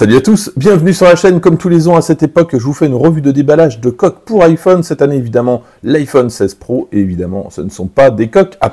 Salut à tous, bienvenue sur la chaîne. Comme tous les ans à cette époque, je vous fais une revue de déballage de coques pour iPhone. Cette année, évidemment, l'iPhone 16 Pro. Et évidemment, ce ne sont pas des coques à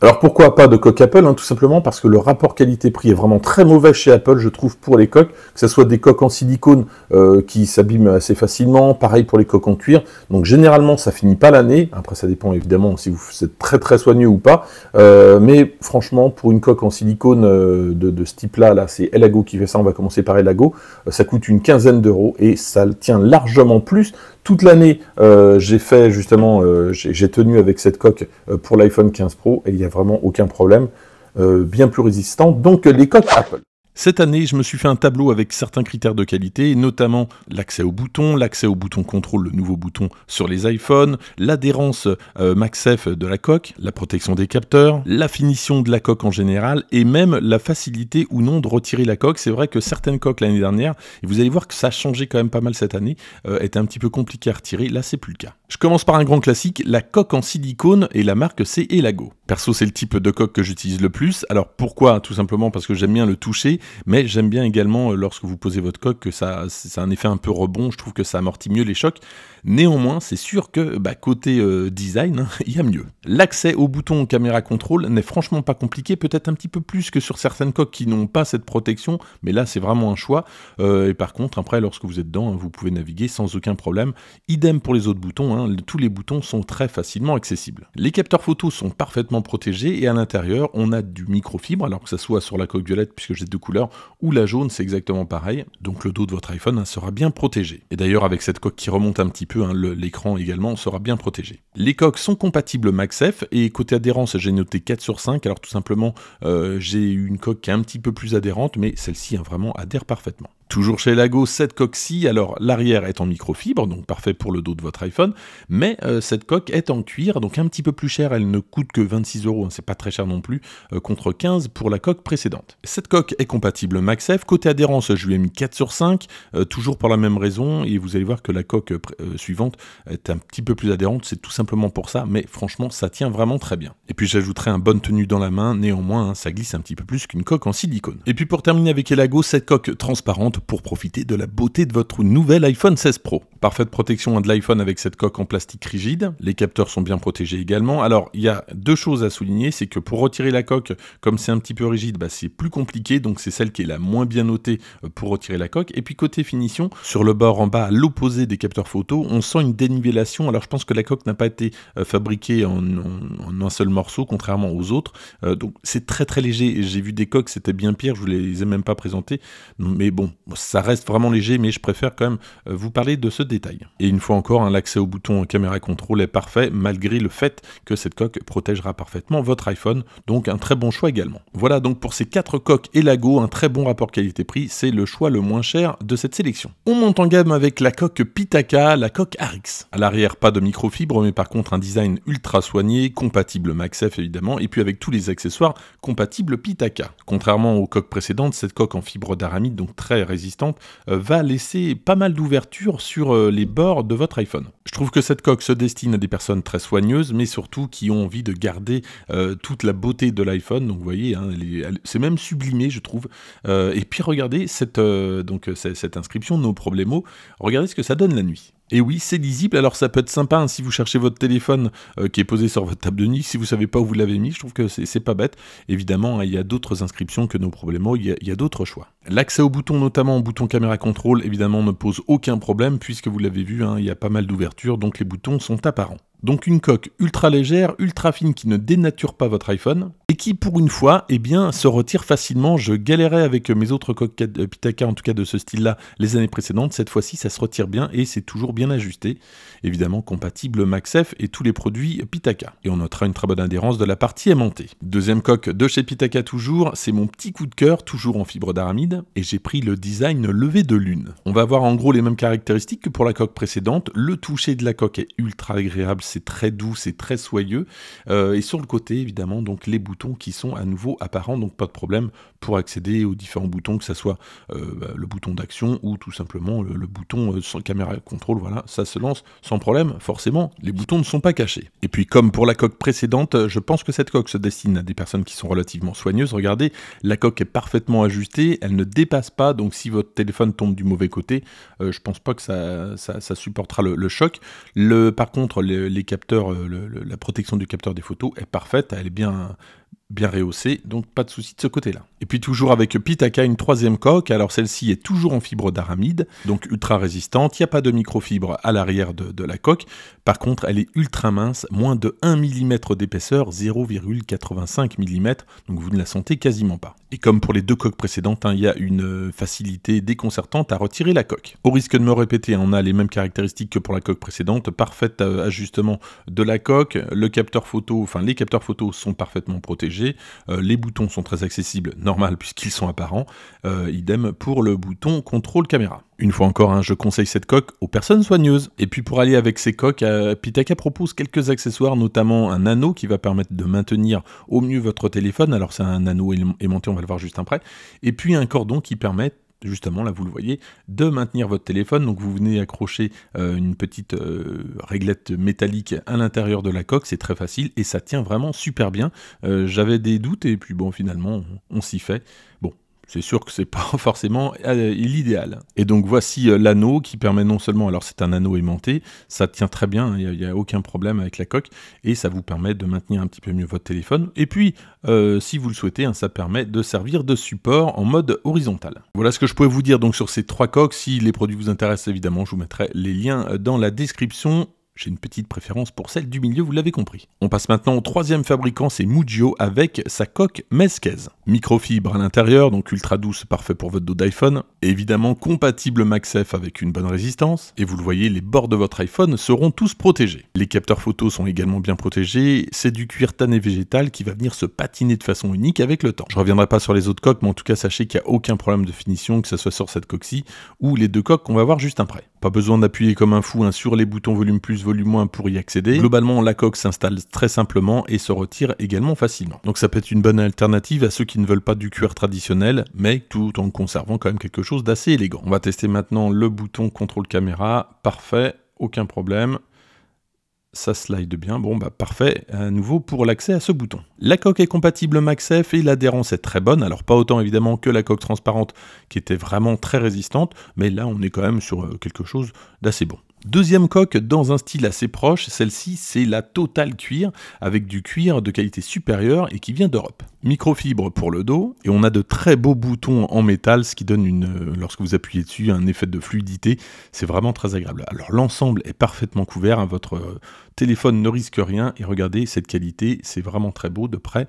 alors pourquoi pas de coques Apple hein, Tout simplement parce que le rapport qualité-prix est vraiment très mauvais chez Apple, je trouve, pour les coques, que ce soit des coques en silicone euh, qui s'abîment assez facilement, pareil pour les coques en cuir. Donc généralement, ça finit pas l'année. Après, ça dépend évidemment si vous êtes très très soigneux ou pas. Euh, mais franchement, pour une coque en silicone euh, de, ce type-là, là, là c'est Elago qui fait ça. On va commencer par Elago. ça coûte une quinzaine d'euros et ça tient largement plus toute l'année, euh, j'ai fait justement, euh, j'ai tenu avec cette coque euh, pour l'iPhone 15 Pro et il n'y a vraiment aucun problème, bien plus résistant donc les coques Apple. Cette année, je me suis fait un tableau avec certains critères de qualité, notamment l'accès au bouton, l'accès au bouton contrôle, le nouveau bouton sur les iPhones, l'adhérence euh, MaxF de la coque, la protection des capteurs, la finition de la coque en général, et même la facilité ou non de retirer la coque. C'est vrai que certaines coques l'année dernière, et vous allez voir que ça a changé quand même pas mal cette année, étaient euh, un petit peu compliquées à retirer. Là, c'est plus le cas. Je commence par un grand classique, la coque en silicone et la marque c'est Elago. Perso c'est le type de coque que j'utilise le plus, alors pourquoi Tout simplement parce que j'aime bien le toucher, mais j'aime bien également euh, lorsque vous posez votre coque que ça, a un effet un peu rebond, je trouve que ça amortit mieux les chocs. Néanmoins c'est sûr que bah, côté euh, design, hein, il y a mieux. L'accès au bouton caméra contrôle n'est franchement pas compliqué, peut-être un petit peu plus que sur certaines coques qui n'ont pas cette protection, mais là c'est vraiment un choix. Euh, et par contre après lorsque vous êtes dedans, hein, vous pouvez naviguer sans aucun problème. Idem pour les autres boutons, hein, tous les boutons sont très facilement accessibles. Les capteurs photos sont parfaitement protégés et à l'intérieur, on a du microfibre, alors que ça soit sur la coque violette puisque j'ai deux couleurs, ou la jaune, c'est exactement pareil. Donc le dos de votre iPhone hein, sera bien protégé. Et d'ailleurs, avec cette coque qui remonte un petit peu, hein, l'écran également sera bien protégé. Les coques sont compatibles MaxF et côté adhérence, j'ai noté 4 sur 5. Alors tout simplement, euh, j'ai une coque qui est un petit peu plus adhérente, mais celle-ci hein, vraiment adhère parfaitement. Toujours chez Lago, cette coque-ci, alors l'arrière est en microfibre, donc parfait pour le dos de votre iPhone, mais euh, cette coque est en cuir, donc un petit peu plus chère, elle ne coûte que 26 euros, hein, c'est pas très cher non plus, euh, contre 15 pour la coque précédente. Cette coque est compatible MaxF, côté adhérence je lui ai mis 4 sur 5, euh, toujours pour la même raison, et vous allez voir que la coque suivante est un petit peu plus adhérente, c'est tout simplement pour ça, mais franchement ça tient vraiment très bien. Et puis j'ajouterai un bonne tenue dans la main, néanmoins hein, ça glisse un petit peu plus qu'une coque en silicone. Et puis pour terminer avec Elago, cette coque transparente pour profiter de la beauté de votre nouvel iPhone 16 Pro. Parfaite protection hein, de l'iPhone avec cette coque en plastique rigide. Les capteurs sont bien protégés également. Alors, il y a deux choses à souligner. C'est que pour retirer la coque, comme c'est un petit peu rigide, bah, c'est plus compliqué. Donc, c'est celle qui est la moins bien notée euh, pour retirer la coque. Et puis, côté finition, sur le bord en bas, à l'opposé des capteurs photo, on sent une dénivellation. Alors, je pense que la coque n'a pas été euh, fabriquée en, un seul morceau, contrairement aux autres. Euh, donc, c'est très très léger. J'ai vu des coques, c'était bien pire. Je vous les ai même pas présentées. Mais bon, ça reste vraiment léger, mais je préfère quand même euh, vous parler de ce détail. Et une fois encore, hein, l'accès au bouton caméra contrôle est parfait, malgré le fait que cette coque protégera parfaitement votre iPhone, donc un très bon choix également. Voilà donc pour ces quatre coques et lago, un très bon rapport qualité-prix, c'est le choix le moins cher de cette sélection. On monte en gamme avec la coque Pitaka, la coque Arix. À l'arrière, pas de microfibre, mais par contre un design ultra soigné, compatible MaxF évidemment, et puis avec tous les accessoires compatibles Pitaka. Contrairement aux coques précédentes, cette coque en fibre d'aramide, donc très euh, va laisser pas mal d'ouverture sur euh, les bords de votre iPhone. Je trouve que cette coque se destine à des personnes très soigneuses, mais surtout qui ont envie de garder euh, toute la beauté de l'iPhone. Donc vous voyez, hein, c'est même sublimé, je trouve. et puis regardez cette, donc, cette inscription, nos Problemo, Regardez ce que ça donne la nuit. Et oui, c'est lisible, alors ça peut être sympa hein, si vous cherchez votre téléphone euh, qui est posé sur votre table de nuit, si vous savez pas où vous l'avez mis, je trouve que c'est pas bête. Évidemment, hein, il y a d'autres inscriptions que nos problèmes, il y a, d'autres choix. L'accès aux boutons, notamment au bouton caméra contrôle, évidemment ne pose aucun problème puisque vous l'avez vu, hein, il y a pas mal d'ouvertures, donc les boutons sont apparents. Donc une coque ultra légère, ultra fine qui ne dénature pas votre iPhone et qui pour une fois eh bien, se retire facilement. Je galérais avec mes autres coques euh, Pitaka, en tout cas de ce style-là, les années précédentes. Cette fois-ci, ça se retire bien et c'est toujours bien ajusté. Évidemment compatible MaxF et tous les produits Pitaka. Et on notera une très bonne adhérence de la partie aimantée. Deuxième coque de chez Pitaka toujours, c'est mon petit coup de cœur, toujours en fibre d'aramide, et j'ai pris le design levé de lune. On va voir en gros les mêmes caractéristiques que pour la coque précédente. Le toucher de la coque est ultra agréable, c'est très doux, c'est très soyeux. Euh, et sur le côté, évidemment, donc les boutons qui sont à nouveau apparents, donc pas de problème pour accéder aux différents boutons, que ce soit euh, bah, le bouton d'action ou tout simplement le, bouton euh, sans caméra contrôle. Voilà, ça se lance sans problème. Forcément, les boutons ne sont pas cachés. Et puis, comme pour la coque précédente, je pense que cette coque se destine à des personnes qui sont relativement soigneuses. Regardez, la coque est parfaitement ajustée, elle ne dépasse pas, donc si votre téléphone tombe du mauvais côté, je pense pas que ça, supportera le, choc. Le, par contre, les, les capteurs, euh, la protection du capteur des photos est parfaite, elle est bien, bien rehaussé, donc pas de souci de ce côté-là. Et puis toujours avec Pitaka, une troisième coque, alors celle-ci est toujours en fibre d'aramide, donc ultra résistante, il n'y a pas de microfibre à l'arrière de, la coque, par contre elle est ultra mince, moins de 1 mm d'épaisseur, 0,85 mm, donc vous ne la sentez quasiment pas. Et comme pour les deux coques précédentes, hein, il y a une facilité déconcertante à retirer la coque. Au risque de me répéter, on a les mêmes caractéristiques que pour la coque précédente, parfait euh, ajustement de la coque, le capteur photo, enfin les capteurs photos sont parfaitement protégés, euh, les boutons sont très accessibles, normal, puisqu'ils sont apparents. Euh, idem pour le bouton contrôle caméra. Une fois encore, hein, je conseille cette coque aux personnes soigneuses. Et puis pour aller avec ces coques, euh, Pitaka propose quelques accessoires, notamment un anneau qui va permettre de maintenir au mieux votre téléphone. Alors c'est un anneau aimanté, on va le voir juste après. Et puis un cordon qui permet justement, là vous le voyez, de maintenir votre téléphone. Donc vous venez accrocher euh, une petite euh, réglette métallique à l'intérieur de la coque, c'est très facile et ça tient vraiment super bien. Euh, j'avais des doutes et puis bon finalement on, on s'y fait. Bon, c'est sûr que c'est pas forcément euh, l'idéal. Et donc voici euh, l'anneau qui permet non seulement, alors c'est un anneau aimanté, ça tient très bien, il n'y a, aucun problème avec la coque, et ça vous permet de maintenir un petit peu mieux votre téléphone. Et puis, euh, si vous le souhaitez, hein, ça permet de servir de support en mode horizontal. Voilà ce que je pouvais vous dire donc sur ces trois coques. Si les produits vous intéressent, évidemment, je vous mettrai les liens dans la description j'ai une petite préférence pour celle du milieu, vous l'avez compris. On passe maintenant au troisième fabricant, c'est Mugio avec sa coque mesquez. Microfibre à l'intérieur, donc ultra douce, parfait pour votre dos d'iPhone. Évidemment compatible MaxF avec une bonne résistance. Et vous le voyez, les bords de votre iPhone seront tous protégés. Les capteurs photos sont également bien protégés. C'est du cuir tanné végétal qui va venir se patiner de façon unique avec le temps. Je reviendrai pas sur les autres coques, mais en tout cas sachez qu'il n'y a aucun problème de finition, que ce soit sur cette coque-ci ou les deux coques qu'on va voir juste après. Pas besoin d'appuyer comme un fou hein, sur les boutons volume plus volume pour y accéder. Globalement, la coque s'installe très simplement et se retire également facilement. Donc ça peut être une bonne alternative à ceux qui ne veulent pas du cuir traditionnel, mais tout en conservant quand même quelque chose d'assez élégant. On va tester maintenant le bouton contrôle caméra. Parfait, aucun problème ça slide bien, bon bah parfait, à nouveau pour l'accès à ce bouton. La coque est compatible MaxF et l'adhérence est très bonne, alors pas autant évidemment que la coque transparente qui était vraiment très résistante, mais là on est quand même sur euh, quelque chose d'assez bon. Deuxième coque dans un style assez proche, celle-ci c'est la Total Cuir, avec du cuir de qualité supérieure et qui vient d'Europe. Microfibre pour le dos, et on a de très beaux boutons en métal, ce qui donne, une, euh, lorsque vous appuyez dessus, un effet de fluidité, c'est vraiment très agréable. Alors l'ensemble est parfaitement couvert, hein. votre euh, téléphone ne risque rien, et regardez cette qualité, c'est vraiment très beau de près,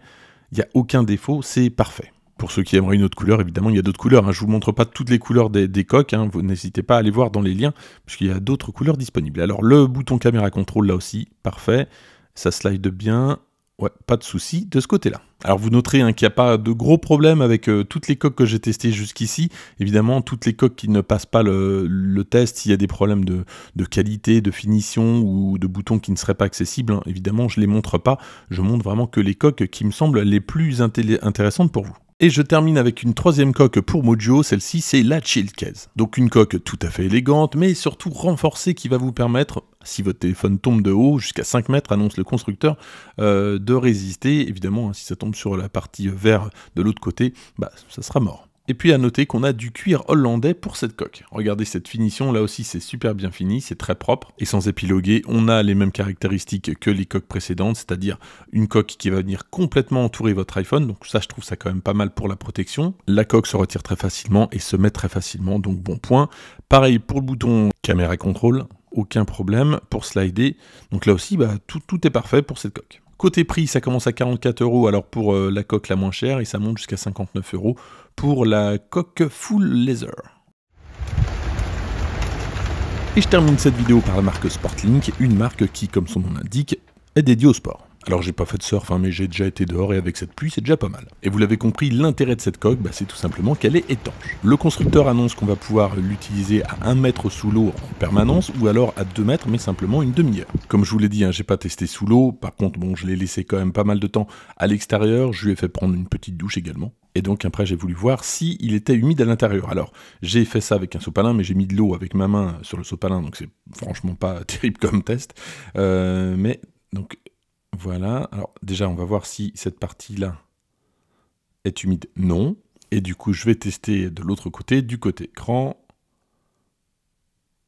il n'y a aucun défaut, c'est parfait pour ceux qui aimeraient une autre couleur, évidemment, il y a d'autres couleurs. Hein. Je ne vous montre pas toutes les couleurs des, coques. Hein. Vous n'hésitez pas à aller voir dans les liens, puisqu'il y a d'autres couleurs disponibles. Alors, le bouton caméra contrôle, là aussi, parfait. Ça slide bien. Ouais, pas de souci de ce côté-là. Alors vous noterez hein, qu'il n'y a pas de gros problème avec euh, toutes les coques que j'ai testées jusqu'ici. Évidemment, toutes les coques qui ne passent pas le, test, s'il y a des problèmes de, qualité, de finition ou de boutons qui ne seraient pas accessibles, évidemment, je ne les montre pas. Je montre vraiment que les coques qui me semblent les plus intéressantes pour vous. Et je termine avec une troisième coque pour Mojo, celle-ci c'est la Case. Donc une coque tout à fait élégante, mais surtout renforcée qui va vous permettre, si votre téléphone tombe de haut, jusqu'à 5 mètres, annonce le constructeur, euh, de résister. Évidemment, hein, si ça tombe sur la partie vert de l'autre côté, bah, ça sera mort. Et puis à noter qu'on a du cuir hollandais pour cette coque. Regardez cette finition, là aussi c'est super bien fini, c'est très propre. Et sans épiloguer, on a les mêmes caractéristiques que les coques précédentes, c'est-à-dire une coque qui va venir complètement entourer votre iPhone, donc ça je trouve ça quand même pas mal pour la protection. La coque se retire très facilement et se met très facilement, donc bon point. Pareil pour le bouton caméra contrôle, aucun problème pour slider. Donc là aussi, bah, tout est parfait pour cette coque. Côté prix, ça commence à 44 euros alors pour euh, la coque la moins chère et ça monte jusqu'à 59 euros pour la coque full laser. Et je termine cette vidéo par la marque Sportlink, une marque qui, comme son nom l'indique, est dédiée au sport. Alors j'ai pas fait de surf, hein, mais j'ai déjà été dehors et avec cette pluie, c'est déjà pas mal. Et vous l'avez compris, l'intérêt de cette coque, bah, c'est tout simplement qu'elle est étanche. Le constructeur annonce qu'on va pouvoir l'utiliser à 1 mètre sous l'eau en permanence, ou alors à 2 mètres, mais simplement une demi-heure. Comme je vous l'ai dit, hein, j'ai pas testé sous l'eau, par contre, bon, je l'ai laissé quand même pas mal de temps à l'extérieur, je lui ai fait prendre une petite douche également. Et donc après j'ai voulu voir si il était humide à l'intérieur. Alors j'ai fait ça avec un sopalin, mais j'ai mis de l'eau avec ma main sur le sopalin, donc c'est franchement pas terrible comme test. Euh, mais donc voilà, alors déjà on va voir si cette partie-là est humide. Non. Et du coup je vais tester de l'autre côté, du côté écran.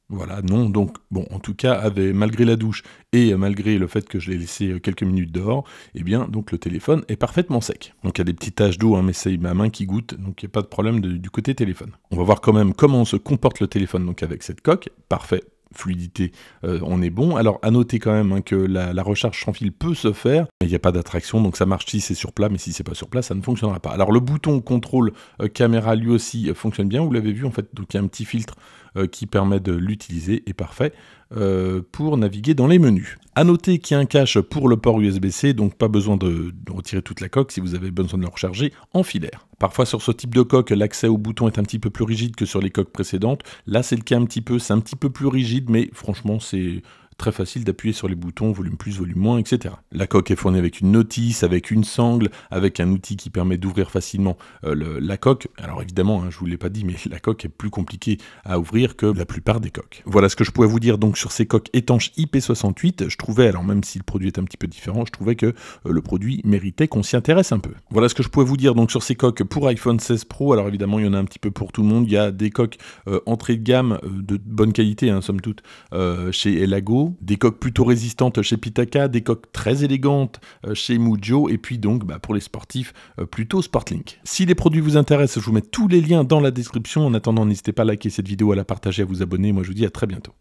Voilà, non, donc, bon, en tout cas, avec, malgré la douche et malgré le fait que je l'ai laissé euh, quelques minutes dehors, eh bien, donc le téléphone est parfaitement sec. Donc il y a des petites taches d'eau, hein, mais c'est ma main qui goûte, donc il n'y a pas de problème du côté téléphone. On va voir quand même comment se comporte le téléphone donc avec cette coque. Parfait, fluidité, euh, on est bon. Alors à noter quand même hein, que la, recharge sans fil peut se faire, mais il n'y a pas d'attraction, donc ça marche si c'est sur plat, mais si c'est pas sur plat, ça ne fonctionnera pas. Alors le bouton contrôle euh, caméra lui aussi euh, fonctionne bien, vous l'avez vu en fait, donc il y a un petit filtre euh, qui permet de l'utiliser est parfait euh, pour naviguer dans les menus. A noter qu'il y a un cache pour le port USB-C, donc pas besoin de, retirer toute la coque si vous avez besoin de le recharger en filaire. Parfois sur ce type de coque, l'accès au bouton est un petit peu plus rigide que sur les coques précédentes. Là c'est le cas un petit peu, c'est un petit peu plus rigide, mais franchement c'est Très facile d'appuyer sur les boutons, volume plus, volume moins, etc. La coque est fournie avec une notice, avec une sangle, avec un outil qui permet d'ouvrir facilement euh, la coque. Alors évidemment, hein, je ne vous l'ai pas dit, mais la coque est plus compliquée à ouvrir que la plupart des coques. Voilà ce que je pouvais vous dire donc sur ces coques étanches IP68. Je trouvais, alors même si le produit est un petit peu différent, je trouvais que euh, le produit méritait qu'on s'y intéresse un peu. Voilà ce que je pouvais vous dire donc sur ces coques pour iPhone 16 Pro. Alors évidemment, il y en a un petit peu pour tout le monde. Il y a des coques entrées euh, entrée de gamme de bonne qualité, hein, somme toute, chez Elago des coques plutôt résistantes chez Pitaka, des coques très élégantes euh, chez Mujo, et puis donc bah, pour les sportifs, euh, plutôt Sportlink. Si les produits vous intéressent, je vous mets tous les liens dans la description. En attendant, n'hésitez pas à liker cette vidéo, à la partager, à vous abonner. Moi, je vous dis à très bientôt.